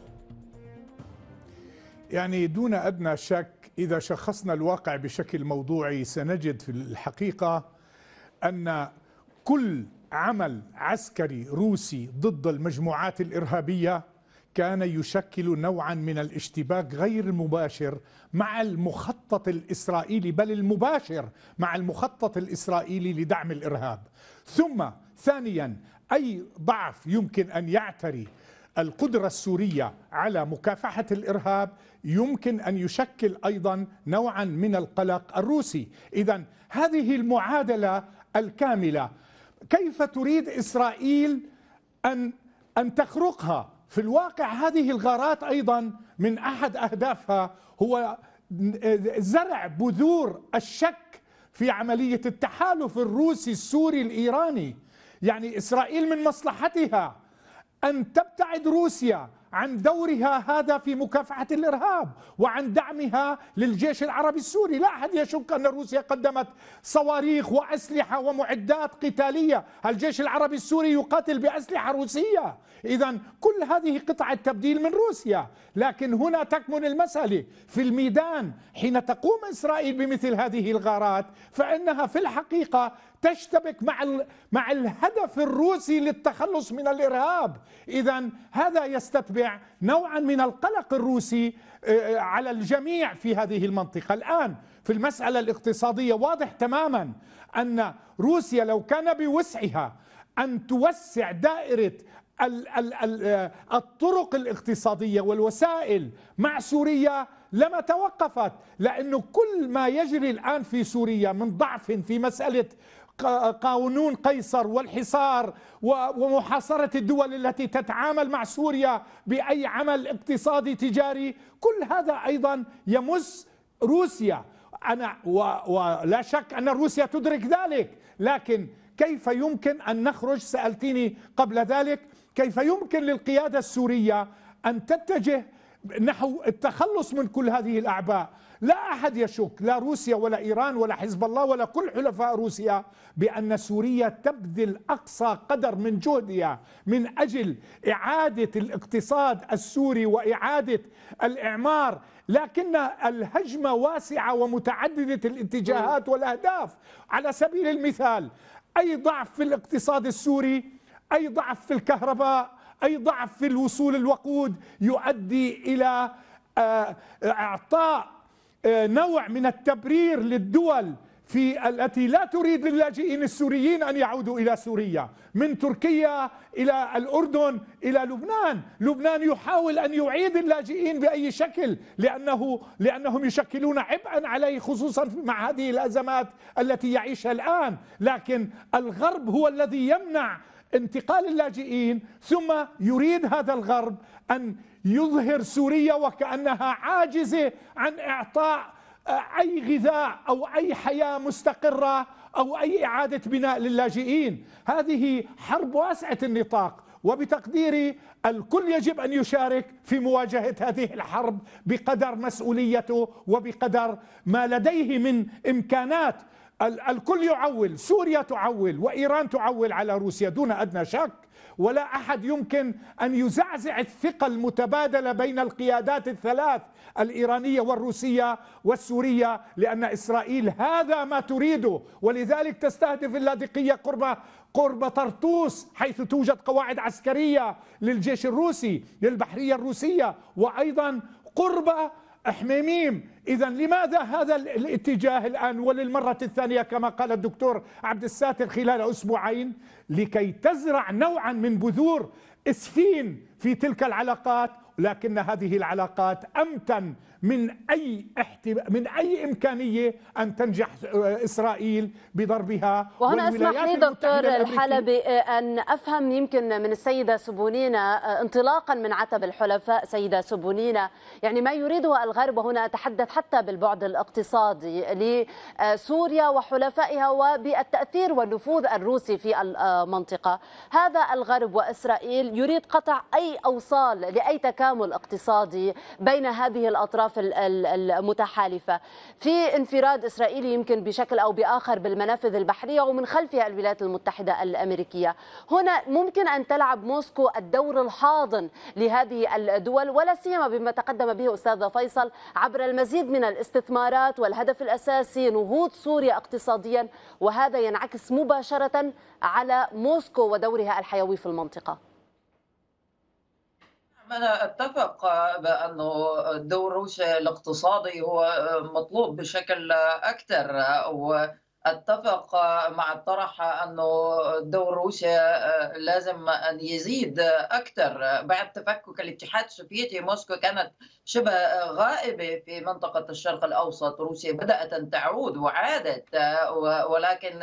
يعني دون أدنى شك إذا شخصنا الواقع بشكل موضوعي سنجد في الحقيقة أن كل عمل عسكري روسي ضد المجموعات الإرهابية كان يشكل نوعا من الاشتباك غير المباشر مع المخطط الإسرائيلي بل المباشر مع المخطط الإسرائيلي لدعم الإرهاب ثم ثانيا أي ضعف يمكن أن يعتري القدرة السورية على مكافحة الإرهاب يمكن أن يشكل أيضا نوعا من القلق الروسي إذا هذه المعادلة الكاملة كيف تريد إسرائيل أن أن تخرقها في الواقع هذه الغارات أيضا من أحد أهدافها هو زرع بذور الشك في عملية التحالف الروسي السوري الإيراني يعني إسرائيل من مصلحتها أن تبتعد روسيا عن دورها هذا في مكافحة الإرهاب وعن دعمها للجيش العربي السوري لا أحد يشك أن روسيا قدمت صواريخ وأسلحة ومعدات قتالية الجيش العربي السوري يقاتل بأسلحة روسية إذا كل هذه قطعة تبديل من روسيا لكن هنا تكمن المسألة في الميدان حين تقوم إسرائيل بمثل هذه الغارات فإنها في الحقيقة تشتبك مع مع الهدف الروسي للتخلص من الارهاب، اذا هذا يستتبع نوعا من القلق الروسي آه، آه، على الجميع في هذه المنطقه، الان في المساله الاقتصاديه واضح تماما ان روسيا لو كان بوسعها ان توسع دائره آه، الطرق الاقتصادية والوسائل مع سوريا لما توقفت لأنه كل ما يجري الآن في سوريا من ضعف في مسألة قانون قيصر والحصار ومحاصرة الدول التي تتعامل مع سوريا بأي عمل اقتصادي تجاري كل هذا أيضا يمس روسيا أنا ولا شك أن روسيا تدرك ذلك لكن كيف يمكن أن نخرج سألتني قبل ذلك كيف يمكن للقيادة السورية أن تتجه نحو التخلص من كل هذه الأعباء لا أحد يشك لا روسيا ولا إيران ولا حزب الله ولا كل حلفاء روسيا بأن سوريا تبذل أقصى قدر من جهدها من أجل إعادة الاقتصاد السوري وإعادة الإعمار لكن الهجمة واسعة ومتعددة الاتجاهات والأهداف على سبيل المثال أي ضعف في الاقتصاد السوري أي ضعف في الكهرباء أي ضعف في الوصول الوقود يؤدي إلى آه، إعطاء آه، نوع من التبرير للدول في التي لا تريد للاجئين السوريين ان يعودوا الى سوريا، من تركيا الى الاردن الى لبنان، لبنان يحاول ان يعيد اللاجئين باي شكل لانه لانهم يشكلون عبئا عليه خصوصا مع هذه الازمات التي يعيشها الان، لكن الغرب هو الذي يمنع انتقال اللاجئين ثم يريد هذا الغرب أن يظهر سوريا وكأنها عاجزة عن إعطاء آه، أي غذاء أو أي حياة مستقرة أو أي إعادة بناء للاجئين هذه حرب واسعة النطاق وبتقديري الكل يجب ان يشارك في مواجهه هذه الحرب بقدر مسؤوليته وبقدر ما لديه من امكانات الكل يعول سوريا تعول وإيران تعول على روسيا دون أدنى شك ولا أحد يمكن أن يزعزع الثقة المتبادلة بين القيادات الثلاث الإيرانية والروسية والسورية لأن إسرائيل هذا ما تريده ولذلك تستهدف اللاذقية قرب قرب طرطوس حيث توجد قواعد عسكرية للجيش الروسي للبحرية الروسية وأيضا قرب حميميم إذا لماذا هذا الاتجاه الآن وللمرة الثانية كما قال الدكتور عبد الساتر خلال أسبوعين لكي تزرع نوعا من بذور إسفين في تلك العلاقات لكن هذه العلاقات أمتن من أي احتب... من أي إمكانية أن تنجح آه، إسرائيل بضربها وهنا اسمح لي دكتور الحلبي آه، أن أفهم يمكن من السيدة سبونينا آه، انطلاقا من عتب الحلفاء سيدة سبونينا يعني ما يريده الغرب وهنا أتحدث حتى بالبعد الاقتصادي لسوريا وحلفائها وبالتأثير والنفوذ الروسي في المنطقة هذا الغرب وإسرائيل يريد قطع أي أوصال لأي تكامل اقتصادي بين هذه الأطراف الأطراف المتحالفة في انفراد إسرائيلي يمكن بشكل أو بآخر بالمنافذ البحرية ومن خلفها الولايات المتحدة الأمريكية هنا ممكن أن تلعب موسكو الدور الحاضن لهذه الدول ولا سيما بما تقدم به أستاذ فيصل عبر المزيد من الاستثمارات والهدف الأساسي نهوض سوريا اقتصاديا وهذا ينعكس مباشرة على موسكو ودورها الحيوي في المنطقة أنا أتفق بانه دور روسيا الاقتصادي هو مطلوب بشكل أكثر وأتفق مع الطرح انه دور روسيا لازم أن يزيد أكثر بعد تفكك الاتحاد السوفيتي موسكو كانت شبه غائبة في منطقة الشرق الأوسط روسيا بدأت أن تعود وعادت ولكن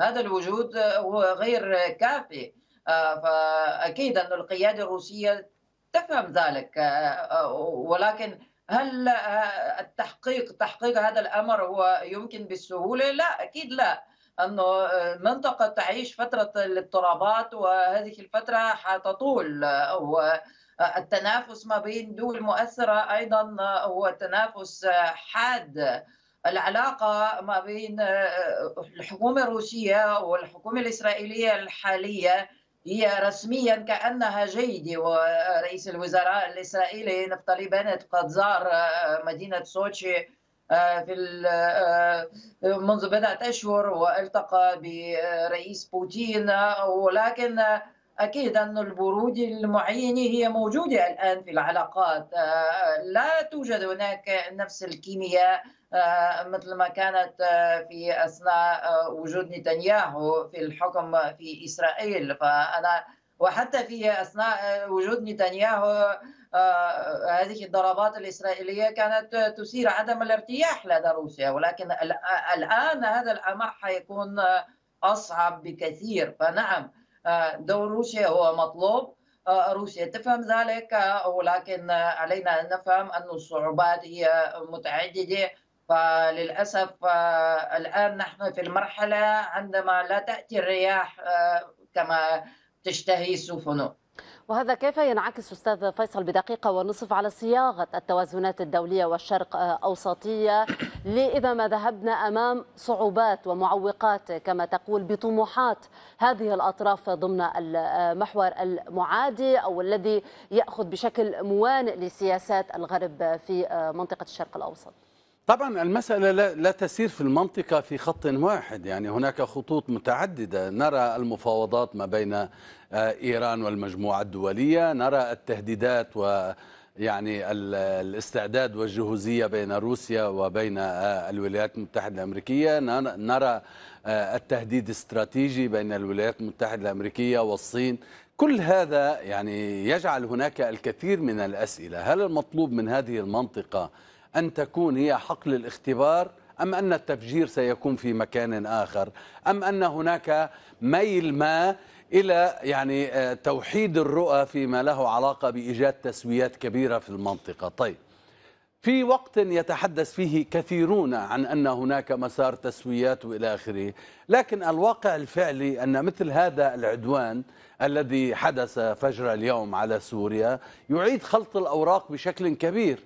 هذا الوجود هو غير كافي فاكيد ان القياده الروسيه تفهم ذلك آه، آه، ولكن هل آه، التحقيق تحقيق هذا الامر هو يمكن بالسهوله؟ لا اكيد لا انه المنطقه تعيش فتره الاضطرابات وهذه الفتره حتطول والتنافس ما بين دول مؤثره ايضا هو تنافس حاد العلاقه ما بين الحكومه الروسيه والحكومه الاسرائيليه الحاليه هي رسميا كانها جيده ورئيس الوزراء الاسرائيلي نفتالي بنت قد زار آه، مدينه سوتشي آه، في آه، منذ بضعه اشهر والتقى برئيس بوتين ولكن اكيد ان البروده المعينه هي موجوده الان في العلاقات لا توجد هناك نفس الكيمياء آه، مثل ما كانت آه، في اثناء آه، وجود نتنياهو في الحكم في اسرائيل فانا وحتى في اثناء وجود نتنياهو هذه الضربات الاسرائيليه كانت تثير عدم الارتياح لدى روسيا ولكن الان هذا الامر حيكون اصعب بكثير فنعم دور روسيا هو مطلوب روسيا تفهم ذلك ولكن علينا ان نفهم ان الصعوبات هي متعدده فللأسف آه، الآن نحن في المرحلة عندما لا تأتي الرياح آه، كما تشتهي سفنه وهذا كيف ينعكس أستاذ فيصل بدقيقة ونصف على صياغة التوازنات الدولية والشرق آه، أوسطية لإذا ما ذهبنا أمام صعوبات ومعوقات كما تقول بطموحات هذه الأطراف ضمن المحور المعادي أو الذي يأخذ بشكل موانئ لسياسات الغرب في منطقة الشرق الأوسط طبعا المسألة لا, لا تسير في المنطقة في خط واحد يعني هناك خطوط متعددة نرى المفاوضات ما بين آه، إيران والمجموعة الدولية نرى التهديدات و يعني الاستعداد والجهوزية بين روسيا وبين آه، الولايات المتحدة الأمريكية نرى آه، التهديد الاستراتيجي بين الولايات المتحدة الأمريكية والصين كل هذا يعني يجعل هناك الكثير من الأسئلة هل المطلوب من هذه المنطقة أن تكون هي حقل الاختبار أم أن التفجير سيكون في مكان آخر أم أن هناك ميل ما إلى يعني آه، توحيد الرؤى فيما له علاقة بإيجاد تسويات كبيرة في المنطقة طيب في وقت يتحدث فيه كثيرون عن أن هناك مسار تسويات وإلى آخره لكن الواقع الفعلي أن مثل هذا العدوان الذي حدث فجر اليوم على سوريا يعيد خلط الأوراق بشكل كبير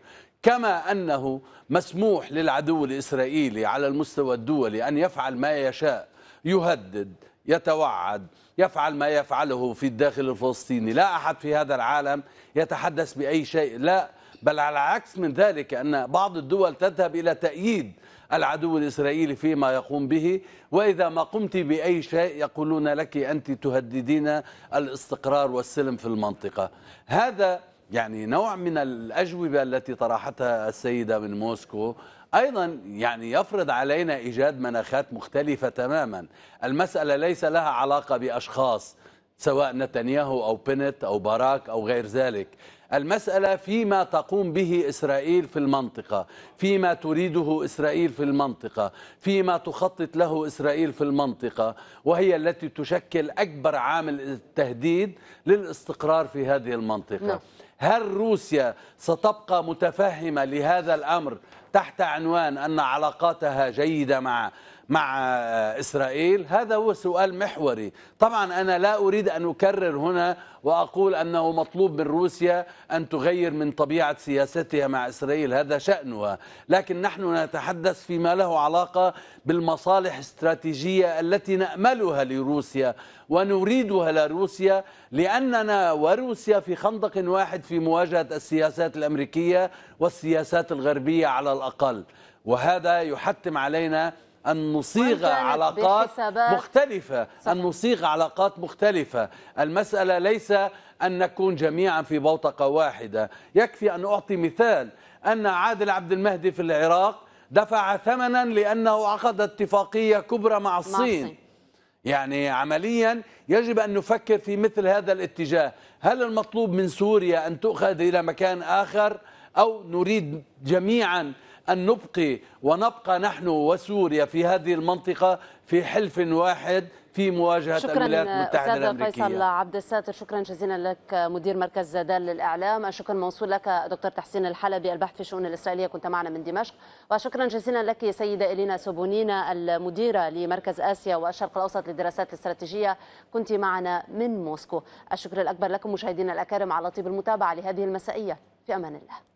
كما أنه مسموح للعدو الإسرائيلي على المستوى الدولي أن يفعل ما يشاء يهدد يتوعد يفعل ما يفعله في الداخل الفلسطيني لا أحد في هذا العالم يتحدث بأي شيء لا بل على العكس من ذلك أن بعض الدول تذهب إلى تأييد العدو الإسرائيلي فيما يقوم به وإذا ما قمت بأي شيء يقولون لك أنت تهددين الاستقرار والسلم في المنطقة هذا يعني نوع من الأجوبة التي طرحتها السيدة من موسكو أيضا يعني يفرض علينا إيجاد مناخات مختلفة تماما المسألة ليس لها علاقة بأشخاص سواء نتنياهو أو بنت أو باراك أو غير ذلك المسألة فيما تقوم به إسرائيل في المنطقة فيما تريده إسرائيل في المنطقة فيما تخطط له إسرائيل في المنطقة وهي التي تشكل أكبر عامل تهديد للاستقرار في هذه المنطقة نعم. هل روسيا ستبقى متفهمة لهذا الأمر تحت عنوان أن علاقاتها جيدة مع مع إسرائيل هذا هو سؤال محوري طبعا أنا لا أريد أن أكرر هنا وأقول أنه مطلوب من روسيا أن تغير من طبيعة سياستها مع إسرائيل هذا شأنها لكن نحن نتحدث فيما له علاقة بالمصالح الاستراتيجية التي نأملها لروسيا ونريدها لروسيا لأننا وروسيا في خندق واحد في مواجهة السياسات الأمريكية والسياسات الغربية على الأقل وهذا يحتم علينا أن نصيغ علاقات مختلفة صحيح. أن نصيغ علاقات مختلفة المسألة ليس أن نكون جميعا في بوتقة واحدة يكفي أن أعطي مثال أن عادل عبد المهدي في العراق دفع ثمنا لأنه عقد اتفاقية كبرى مع الصين, مع الصين. يعني عمليا يجب أن نفكر في مثل هذا الاتجاه هل المطلوب من سوريا أن تؤخذ إلى مكان آخر أو نريد جميعا أن نبقي ونبقى نحن وسوريا في هذه المنطقة في حلف واحد في مواجهه شكرا الولايات المتحده أستاذ فيصل عبد الساتر شكرا جزيلا لك مدير مركز دال للاعلام الشكر موصول لك دكتور تحسين الحلبي البحث في الشؤون الاسرائيليه كنت معنا من دمشق وشكرا جزيلا لك سيده الينا سوبونينا المديره لمركز اسيا والشرق الاوسط للدراسات الاستراتيجيه كنت معنا من موسكو الشكر الاكبر لكم مشاهدينا الاكارم على طيب المتابعه لهذه المسائيه في امان الله